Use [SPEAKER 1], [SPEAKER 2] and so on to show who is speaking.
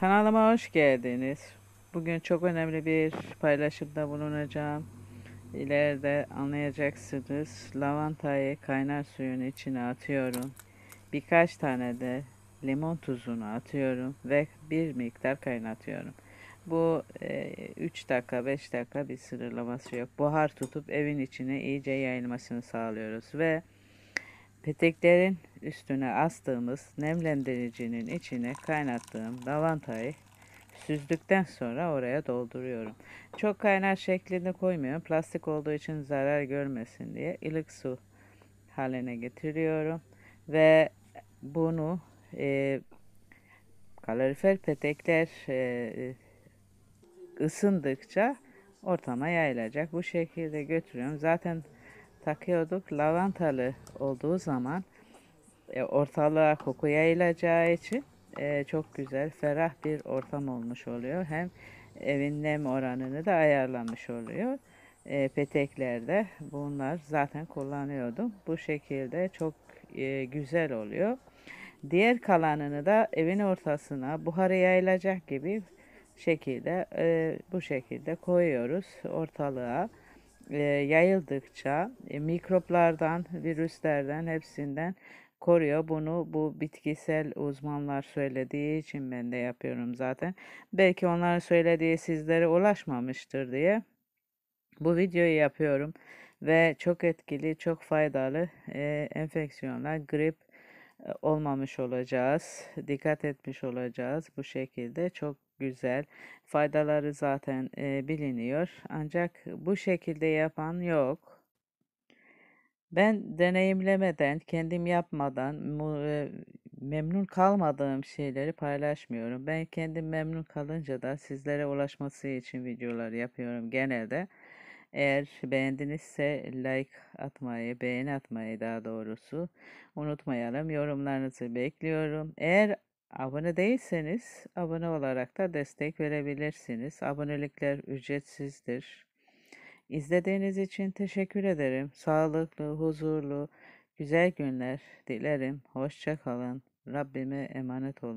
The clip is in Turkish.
[SPEAKER 1] Kanalıma hoş geldiniz. Bugün çok önemli bir paylaşımda bulunacağım. İleride anlayacaksınız. Lavantayı kaynar suyun içine atıyorum. Birkaç tane de limon tuzunu atıyorum ve bir miktar kaynatıyorum. Bu e, dakika 5 dakika bir sınırlaması yok. Buhar tutup evin içine iyice yayılmasını sağlıyoruz ve Peteklerin üstüne astığımız nemlendiricinin içine kaynattığım lavantayı süzdükten sonra oraya dolduruyorum. Çok kaynar şeklinde koymuyorum. Plastik olduğu için zarar görmesin diye ılık su haline getiriyorum. Ve bunu e, kalorifer petekler e, ısındıkça ortama yayılacak. Bu şekilde götürüyorum. Zaten takıyorduk. Lavantalı olduğu zaman e, ortalığa koku yayılacağı için e, çok güzel, ferah bir ortam olmuş oluyor. Hem evin nem oranını da ayarlamış oluyor. E, peteklerde bunlar zaten kullanıyordum. Bu şekilde çok e, güzel oluyor. Diğer kalanını da evin ortasına buharı yayılacak gibi şekilde e, bu şekilde koyuyoruz ortalığa e, yayıldıkça e, mikroplardan, virüslerden hepsinden koruyor. Bunu bu bitkisel uzmanlar söylediği için ben de yapıyorum zaten. Belki onların söylediği sizlere ulaşmamıştır diye bu videoyu yapıyorum ve çok etkili, çok faydalı e, enfeksiyonlar, grip e, olmamış olacağız. Dikkat etmiş olacağız bu şekilde. Çok güzel. Faydaları zaten e, biliniyor. Ancak bu şekilde yapan yok. Ben deneyimlemeden, kendim yapmadan memnun kalmadığım şeyleri paylaşmıyorum. Ben kendim memnun kalınca da sizlere ulaşması için videolar yapıyorum genelde. Eğer beğendinizse like atmayı, beğeni atmayı daha doğrusu unutmayalım. Yorumlarınızı bekliyorum. Eğer Abone değilseniz abone olarak da destek verebilirsiniz. Abonelikler ücretsizdir. İzlediğiniz için teşekkür ederim. Sağlıklı, huzurlu, güzel günler dilerim. Hoşçakalın. Rabbime emanet olun.